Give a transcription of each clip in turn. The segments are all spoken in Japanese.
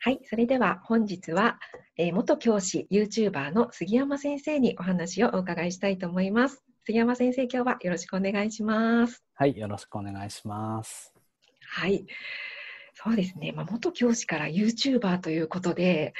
はい、それでは本日は、えー、元教師 YouTuber の杉山先生にお話をお伺いしたいと思います。杉山先生、今日はよろしくお願いします。はい、よろしくお願いします。はい、そうですね。まあ、元教師から YouTuber ということで、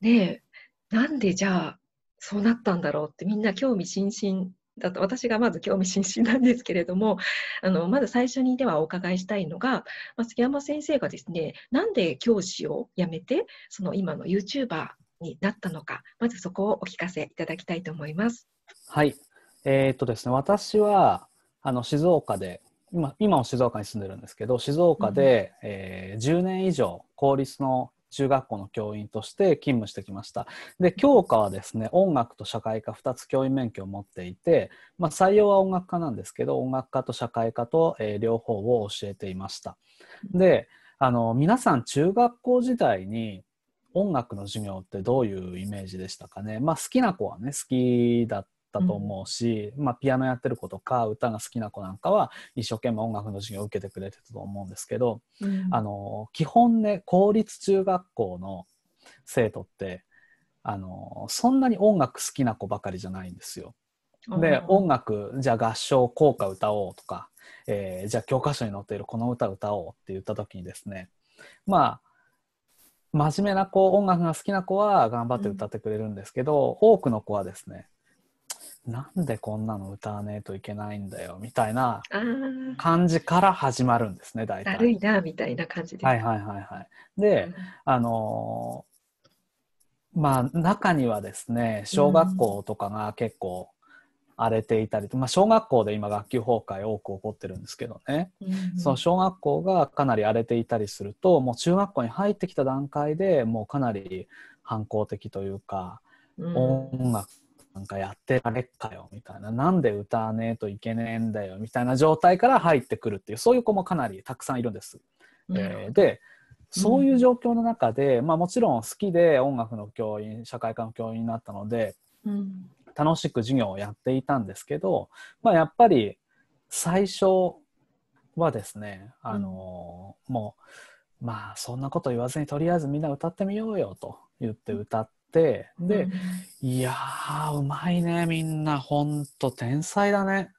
ねなんでじゃあそうなったんだろうってみんな興味津々だと私がまず興味津々なんですけれども あのまず最初にではお伺いしたいのが、まあ、杉山先生がですねなんで教師を辞めてその今の YouTuber になったのかまずそこをお聞かせいただきたいと思います。はいえー、っとですね私はあの静岡で今今も静岡に住んでるんですけど静岡で、うん、えー、10年以上公立の中学校の教員として勤務してきました。で、教科はですね、音楽と社会科2つ教員免許を持っていて、まあ、採用は音楽家なんですけど、音楽家と社会科と、えー、両方を教えていました。で、あの、皆さん中学校時代に、音楽の授業ってどういうイメージでしたかね。まあ好きな子はね、好きだっったと思うし、うん、まあ、ピアノやってる子とか歌が好きな子なんかは一生懸命音楽の授業を受けてくれてたと思うんですけど、うん、あの基本ね公立中学校の生徒ってあのそんなに音楽好きな子ばかりじゃないんですよ。で音楽じゃあ合唱校歌歌おうとか、えー、じゃあ教科書に載っているこの歌歌おうって言った時にですねまあ真面目な子音楽が好きな子は頑張って歌ってくれるんですけど、うん、多くの子はですねなんでこんなの歌わねえといけないんだよみたいな感じから始まるんですね大体。だるいなみたいな感じではいはいはいはい。で、うん、あのまあ中にはですね小学校とかが結構荒れていたり、うん、まあ、小学校で今学級崩壊多く起こってるんですけどね、うん、その小学校がかなり荒れていたりするともう中学校に入ってきた段階でもうかなり反抗的というか、音楽なんかやってられっかよみたいななんで歌わねえといけねえんだよみたいな状態から入ってくるっていうそういう子もかなりたくさんいるんです。うん、えー、でそういう状況の中で、うん、まあ、もちろん好きで音楽の教員社会科の教員になったので、うん、楽しく授業をやっていたんですけど、まあ、やっぱり最初はですねあのー、もうまあそんなこと言わずにとりあえずみんな歌ってみようよと言って歌っ、で、いやー、うまいね、みんな。ほんと、天才だね。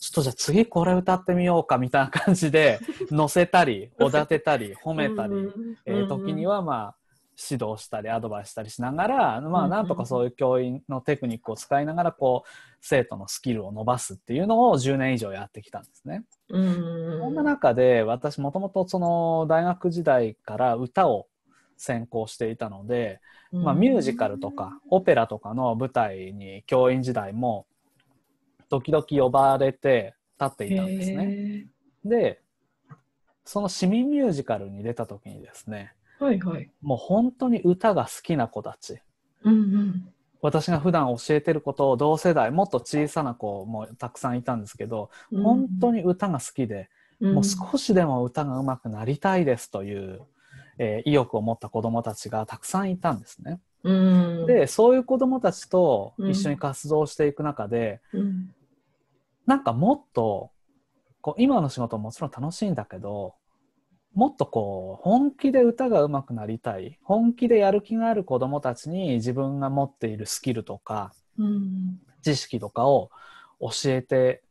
ちょっとじゃあ次これ歌ってみようかみたいな感じで載 せたりおだてたり褒めたり、えー、時にはまあ指導したりアドバイスしたりしながら、まあ、なんとかそういう教員のテクニックを使いながらこう生徒のスキルを伸ばすっていうのを10年以上やってきたんですね。そんな中で私もともとその大学時代から歌を先行していたので、まあ、ミュージカルとかオペラとかの舞台に教員時代も時々呼ばれて立っていたんですね。でその市民ミュージカルに出た時にですね、はいはい、もう本当に歌が好きな子たち、うんうん、私が普段教えてることを同世代もっと小さな子もたくさんいたんですけど、本当に歌が好きで、もう少しでも歌が上手くなりたいですというえー、意欲を持った子どもたちがたくさんいたんですね。でそういう子どもたちと一緒に活動していく中で、うんなんかもっとこう今の仕事ももちろん楽しいんだけどもっとこう本気で歌が上手くなりたい本気でやる気がある子どもたちに自分が持っているスキルとか、うん、知識とかを教えて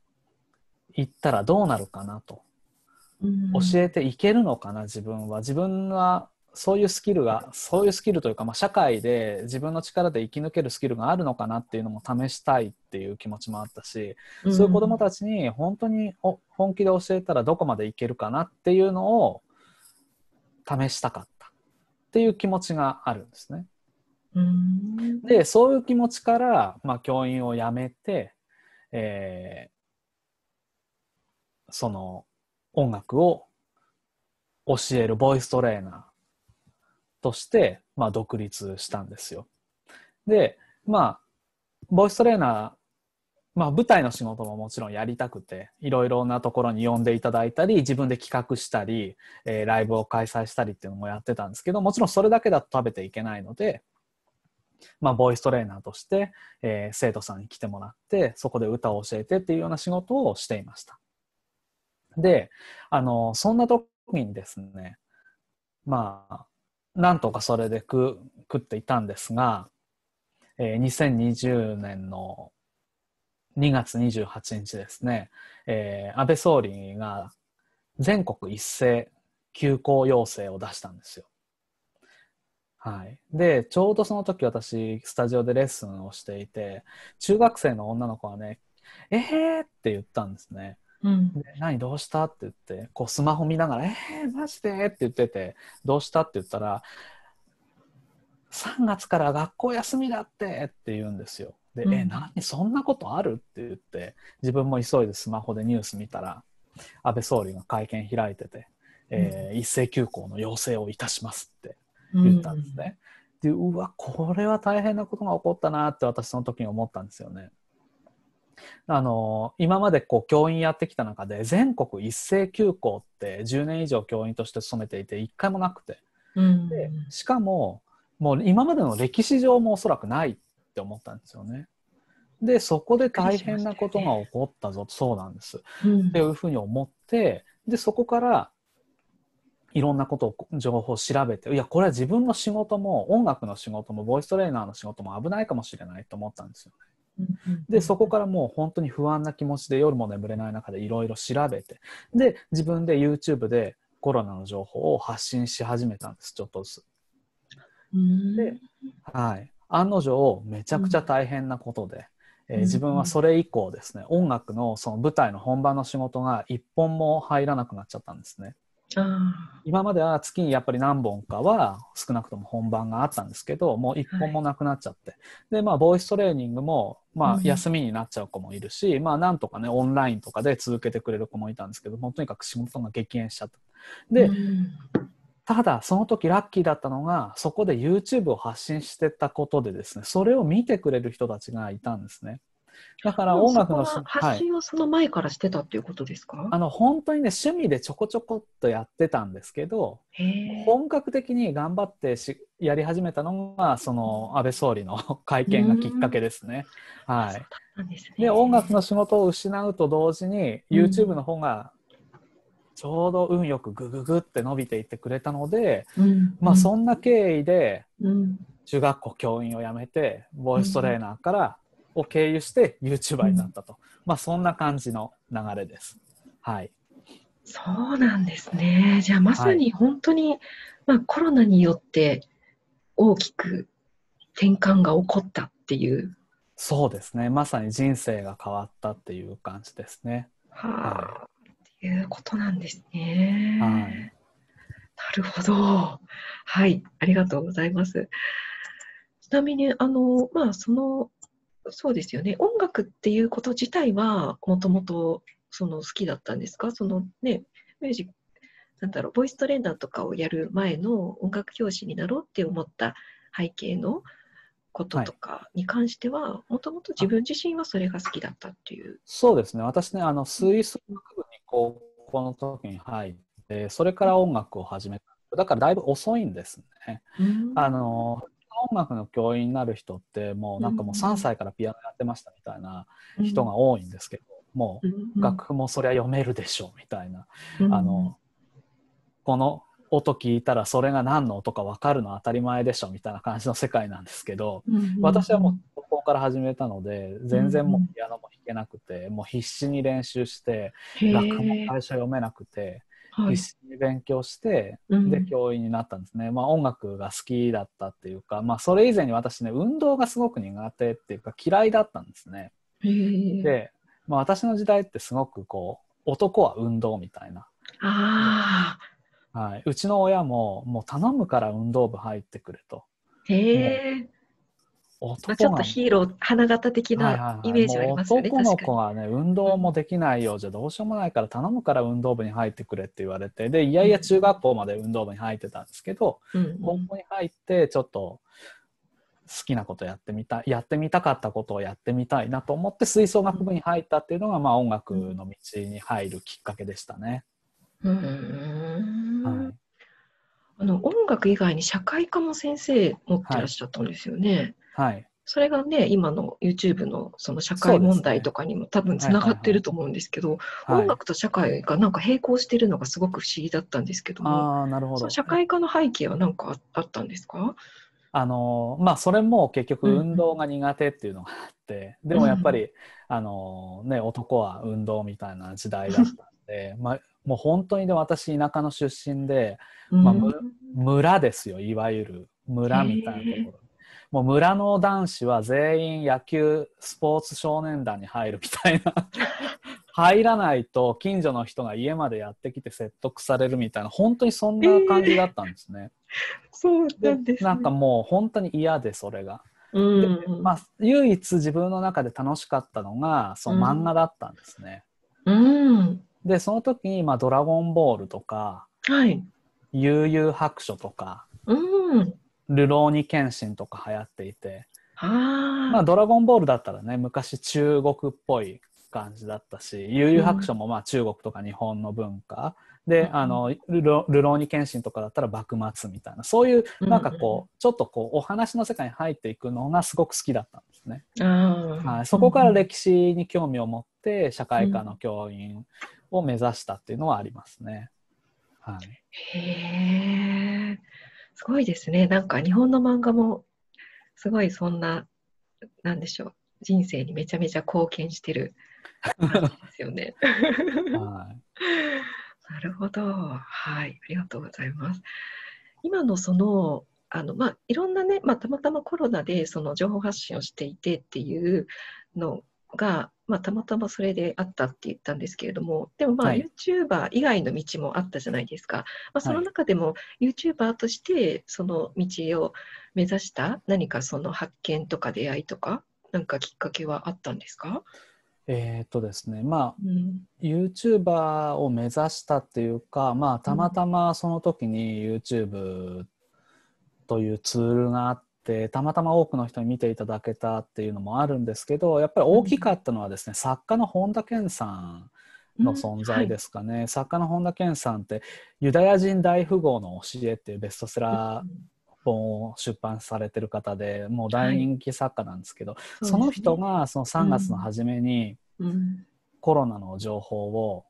いったらどうなるかなと。教えていけるのかな自分は自分はそういうスキルがそういうスキルというか、まあ、社会で自分の力で生き抜けるスキルがあるのかなっていうのも試したいっていう気持ちもあったし、うん、そういう子どもたちに本当に本気で教えたらどこまでいけるかなっていうのを試したかったっていう気持ちがあるんですね。うん、でそういう気持ちから、まあ、教員を辞めて、えー、その音楽を教えるボイストレーナーとして、まあ、独立したんですよ。で、まあ、ボイストレーナー、まあ、舞台の仕事ももちろんやりたくて、いろいろなところに呼んでいただいたり、自分で企画したり、えー、ライブを開催したりっていうのもやってたんですけど、もちろんそれだけだと食べていけないので、まあ、ボイストレーナーとして、えー、生徒さんに来てもらって、そこで歌を教えてっていうような仕事をしていました。で、あの、そんな時にですね、まあ、なんとかそれで食食っていたんですが、えー、2020年の2月28日ですね、えー、安倍総理が全国一斉休校要請を出したんですよ。はい、でちょうどその時私スタジオでレッスンをしていて中学生の女の子はね「えー!」って言ったんですね。うん、何どうしたって言ってこうスマホ見ながら「えー、マジで?」って言ってて「どうした?」って言ったら「3月から学校休みだって!」って言うんですよ。で「うん、え何そんなことある?」って言って自分も急いでスマホでニュース見たら安倍総理が会見開いてて「うん、えー、一斉休校の要請をいたします」って言ったんですね。うん、でうわこれは大変なことが起こったなって私その時に思ったんですよね。あの今までこう教員やってきた中で全国一斉休校って10年以上教員として勤めていて1回もなくて、うん、でしかももう今までの歴史上もおそらくないって思ったんですよね。でそこで大変なことが起こったぞ、そうなんです、うん、っていうふうに思ってでそこからいろんなことを情報を調べていやこれは自分の仕事も音楽の仕事もボイストレーナーの仕事も危ないかもしれないと思ったんですよね。でそこからもう本当に不安な気持ちで夜も眠れない中でいろいろ調べてで自分で YouTube でコロナの情報を発信し始めたんですちょっとずつ。で、はい、案の定めちゃくちゃ大変なことで、えー、自分はそれ以降ですね音楽のその舞台の本番の仕事が一本も入らなくなっちゃったんですね。今までは月にやっぱり何本かは少なくとも本番があったんですけどもう1本もなくなっちゃって、はい、でまあボイストレーニングもまあ休みになっちゃう子もいるし、うん、まあなんとかねオンラインとかで続けてくれる子もいたんですけどもとにかく仕事が激減しちゃった。で、うん、ただその時ラッキーだったのがそこで YouTube を発信してたことでですねそれを見てくれる人たちがいたんですね。だから音楽の発信をその前からしてたっていうことですか、はい、あの本当にね趣味でちょこちょこっとやってたんですけど本格的に頑張ってしやり始めたのがその安倍総理の会見がきっかけですね。はい、で、ね、音楽の仕事を失うと同時に YouTube の方がちょうど運よくグググって伸びていってくれたので、うん、まあそんな経緯で中学校教員を辞めてボイストレーナーからを経由して YouTuber になったと、まあ、そんな感じの流れです。はい、そうなんですね。じゃあまさに本当に、はい、まあ、コロナによって大きく転換が起こったっていう。そうですね。まさに人生が変わったっていう感じですね。はあ、はい、っていうことなんですね。はい、なるほど。はい、ありがとうございます。ちなみにあのまあそのそうですよね音楽っていうこと自体はもともとその好きだったんですかそのねミュージックなんだろうボイストレーナーとかをやる前の音楽教師になろうって思った背景のこととかに関してはもともと自分自身はそれが好きだったっていうそうですね私ねあの吹奏楽部に高校の時に入ってそれから音楽を始めただからだいぶ遅いんですね。あの音楽の教員になる人ってもうなんかもう3歳からピアノやってましたみたいな人が多いんですけど、もう楽譜もそりゃ読めるでしょうみたいな、あのこの音聞いたらそれが何の音か分かるの当たり前でしょみたいな感じの世界なんですけど、私はもうここから始めたので全然もうピアノも弾けなくて、もう必死に練習して楽譜も最初読めなくて。必死に勉強して、はい、で教員になったんですね、うん、まあ、音楽が好きだったっていうか、まあ、それ以前に私ね運動がすごく苦手っていうか嫌いだったんですね。で、まあ、私の時代ってすごくこう男は運動みたいな。はい、うちの親ももう頼むから運動部入ってくれと。へえ。ちょっとヒーロー花形的なイメージはありますよね、男の子はね運動もできないようじゃどうしようもないから頼むから運動部に入ってくれって言われてでいやいや中学校まで運動部に入ってたんですけど、うん、に入ってちょっと好きなことやってみたいやってみたかったことをやってみたいなと思って吹奏楽部に入ったっていうのが、まあ、音楽の道に入るきっかけでしたね。あの音楽以外に社会科も先生持ってらっしゃったんですよね。はいはい、それがね今の YouTube のその社会問題とかにも多分つながってると思うんですけど、音楽と社会がなんか並行してるのがすごく不思議だったんですけどもあなるほど社会科の背景は何かあったんですかあのまあ、それも結局運動が苦手っていうのがあって、うん、でもやっぱり、あのね、男は運動みたいな時代だったんで、まあ、もう本当にで私田舎の出身で、まあ、む村ですよいわゆる村みたいなところもう村の男子は全員野球スポーツ少年団に入るみたいな 入らないと近所の人が家までやってきて説得されるみたいな本当にそんな感じだったんですね。えー、そうなんです、ね、なんかもう本当に嫌でそれが。うんまあ、唯一自分の中で楽しかったのがその漫画だったんですね。うん、うん、でその時に、まあ「ドラゴンボール」とか「はい、悠々白書」とか、うん、ルローニケとか流行っていて、まあ、ドラゴンボールだったらね、昔中国っぽい感じだったし、悠々白書もまあ中国とか日本の文化、で、あの、ルローニケとかだったら幕末みたいな、そういうなんかこう、ちょっとこう、お話の世界に入っていくのがすごく好きだったんですね。はい、そこから歴史に興味を持って、社会科の教員を目指したっていうのはありますね。はい、へえ。すごいですね。なんか日本の漫画もすごいそんな、なんでしょう、人生にめちゃめちゃ貢献してる感じ ですよね。なるほど。はい、ありがとうございます。今のそのあのまあ、いろんなね、まあ、たまたまコロナでその情報発信をしていてっていうのが、まあ、たまたまそれであったって言ったんですけれども、でもまあ、はい、YouTuber 以外の道もあったじゃないですか。まあ、その中でも、YouTuber としてその道を目指した何かその発見とか出会いとか、なんかきっかけはあったんですかえー、っとですね、まあ、ユー YouTuber を目指したっていうか、まあ、たまたまその時に YouTube というツールがあって、ってたまたま多くの人に見ていただけたっていうのもあるんですけどやっぱり大きかったのはですね、うん、作家の本田健さんの存在ですかね、うんはい、作家の本田健さんって「ユダヤ人大富豪の教え」っていうベストセラー本を出版されてる方でもう大人気作家なんですけど、はい、その人がその3月の初めにコロナの情報を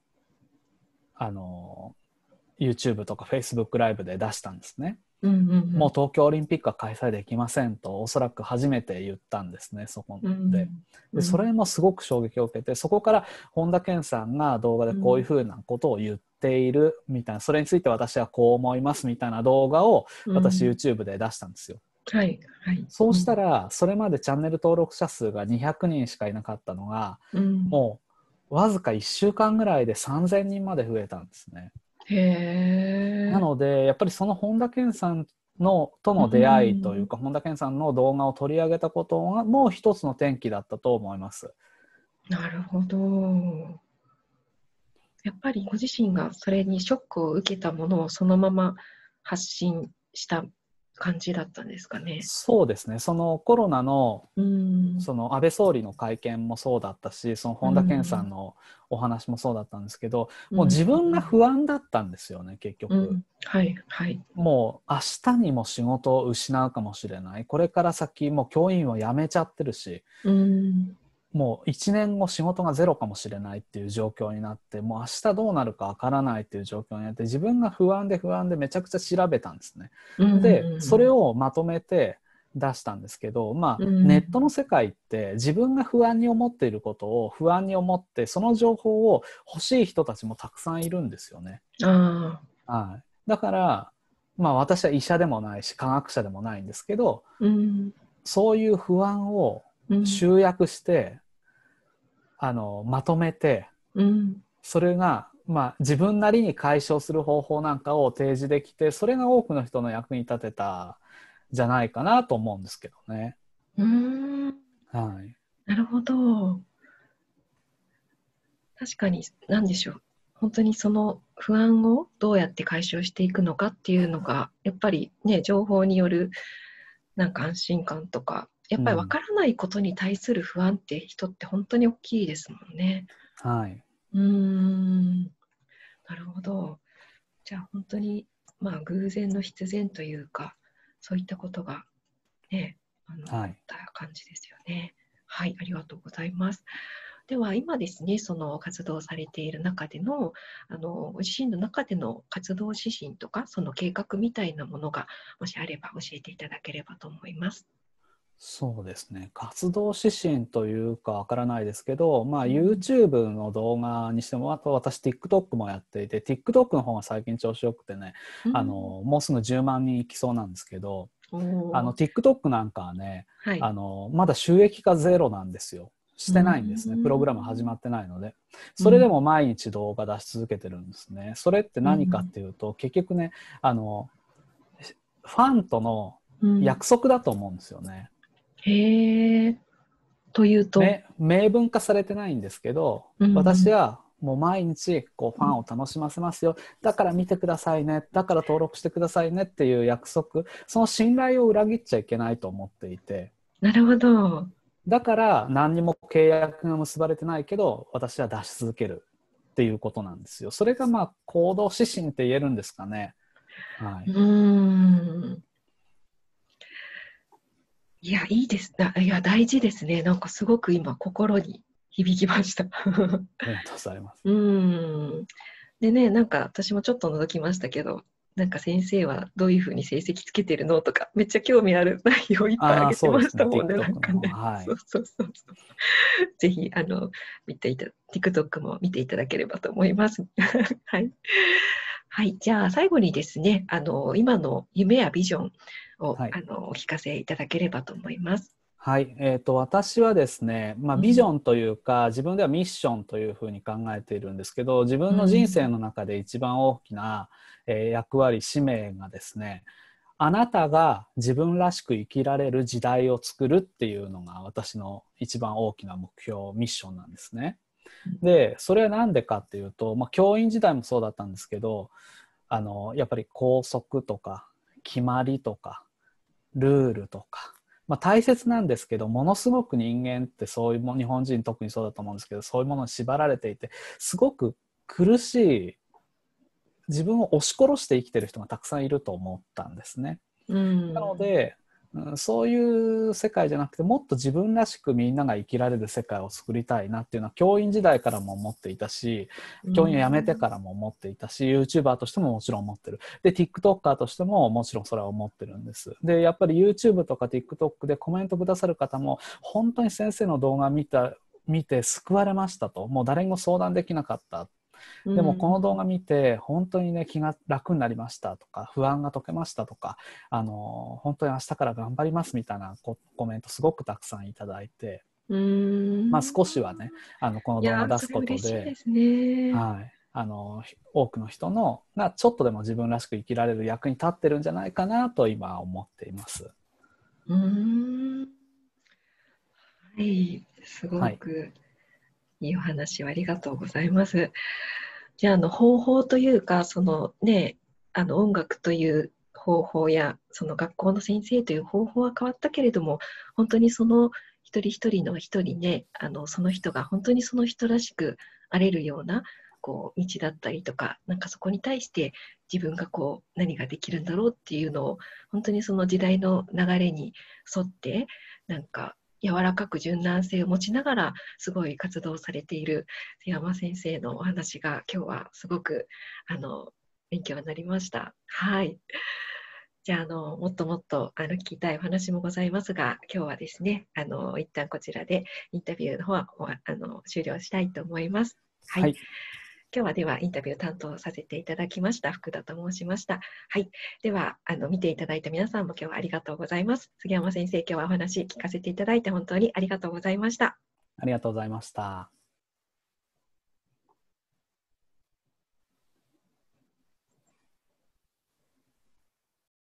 あの YouTube とか Facebook ライブで出したんですね。もう東京オリンピックは開催できませんとおそらく初めて言ったんですねそこでうんうん、でそれもすごく衝撃を受けてそこから本田健さんが動画でこういうふうなことを言っているみたいな、うん、それについて私はこう思いますみたいな動画を私 YouTube で出したんですよ。はい、はい、そうしたらそれまでチャンネル登録者数が200人しかいなかったのが、もうわずか1週間ぐらいで3000人まで増えたんですね。なのでやっぱりその本田健さんのとの出会いというか、うん、本田健さんの動画を取り上げたことがもう一つの転機だったと思います。なるほど。やっぱりご自身がそれにショックを受けたものをそのまま発信した感じだったんですかね。そうですね。そのコロナの、うん、その安倍総理の会見もそうだったし、その本田健さんのお話もそうだったんですけど、うん、もう自分が不安だったんですよね、結局。うん、はい、はい。もう明日にも仕事を失うかもしれない。これから先、もう教員を辞めちゃってるし、うん、もう1年後仕事がゼロかもしれないっていう状況になってもう明日どうなるかわからないっていう状況になって自分が不安で不安でめちゃくちゃ調べたんですね。でそれをまとめて出したんですけど、まあ、ネットの世界って自分が不安に思っていることを不安に思ってその情報を欲しい人たちもたくさんいるんですよね。はい、だから、まあ、私は医者でもないし科学者でもないんですけど、うん、そういう不安を集約して、うん、あのまとめて、うん、それが、まあ、自分なりに解消する方法なんかを提示できてそれが多くの人の役に立てたじゃないかなと思うんですけどね。うんはい、なるほど確かに何でしょう本当にその不安をどうやって解消していくのかっていうのがやっぱりね情報によるなんか安心感とかやっぱり分からないことに対する不安って人って本当に大きいですもんね。はい、うんなるほど。じゃあ本当に、まあ、偶然の必然というかそういったことがねあの、はい、た感じですよね。はい、ありがとうございます。では今ですねその活動されている中でのあのご自身の中での活動指針とかその計画みたいなものがもしあれば教えていただければと思います。そうですね活動指針というかわからないですけど、まあ、YouTube の動画にしてもあと私 TikTok もやっていて TikTok の方が最近調子よくてね、うん、あのもうすぐ10万人いきそうなんですけどあの TikTok なんかはね、はい、あのまだ収益化ゼロなんですよ。してないんですね、プログラム始まってないのでそれでも毎日動画出し続けてるんですね、それって何かっていうと、うん、結局ねあのファンとの約束だと思うんですよね、へえ。というと、明文化されてないんですけど、うん、私はもう毎日こうファンを楽しませますよ、だから見てくださいねだから登録してくださいねっていう約束その信頼を裏切っちゃいけないと思っていてなるほどだから何にも契約が結ばれてないけど私は出し続けるっていうことなんですよそれがまあ行動指針って言えるんですかねはいうんいや、いいですいや、大事ですね。なんかすごく今、心に響きました。ありがとうございます。うん。でね、なんか私もちょっと覗きましたけど、なんか先生はどういうふうに成績つけてるのとか、めっちゃ興味ある内容いっぱいあげてましたもんね、そうそうそう。ぜひ、あの、見ていた、TikTok も見ていただければと思います。はい。はい、じゃあ最後にですね、あの今の夢やビジョンを、はい、あのお聞かせいただければと思います。はい、えーと、私はですね、まあ、ビジョンというか、うん、自分ではミッションというふうに考えているんですけど自分の人生の中で一番大きな、うん、えー、役割使命がですねあなたが自分らしく生きられる時代を作るっていうのが私の一番大きな目標ミッションなんですね。でそれは何でかっていうと、まあ、教員時代もそうだったんですけどあのやっぱり校則とか決まりとかルールとか、まあ、大切なんですけどものすごく人間ってそういうも日本人特にそうだと思うんですけどそういうものに縛られていてすごく苦しい自分を押し殺して生きてる人がたくさんいると思ったんですね。うん、なのでそういう世界じゃなくてもっと自分らしくみんなが生きられる世界を作りたいなっていうのは教員時代からも思っていたし教員を辞めてからも思っていたし、うん、YouTuber としてももちろん思ってるで TikToker としてももちろんそれは思ってるんですでやっぱり YouTube とか TikTok でコメントくださる方も本当に先生の動画見た見て救われましたともう誰にも相談できなかったでもこの動画見て本当にね気が楽になりましたとか不安が解けましたとかあの本当に明日から頑張りますみたいなコメントすごくたくさんいただいてまあ少しはねあのこの動画出すことで。ね、はいあの多くの人のがちょっとでも自分らしく生きられる役に立ってるんじゃないかなと今思っています。うんはい、すごく、はいいいお話をありがとうございます。じゃあの方法というかそのねあの音楽という方法やその学校の先生という方法は変わったけれども本当にその一人一人の一人ねあのその人が本当にその人らしくあれるようなこう道だったりとかなんかそこに対して自分がこう何ができるんだろうっていうのを本当にその時代の流れに沿ってなんか柔らかく柔軟性を持ちながらすごい活動されている山先生のお話が今日はすごくあの勉強になりました。はいじゃああのもっともっとあの聞きたいお話もございますが今日はですねあの一旦こちらでインタビューの方はあの終了したいと思います。はい、はい今日はではインタビュー担当させていただきました福田と申しました。はい、ではあの見ていただいた皆さんも今日はありがとうございます。杉山先生、今日はお話聞かせていただいて本当にありがとうございました。ありがとうございました。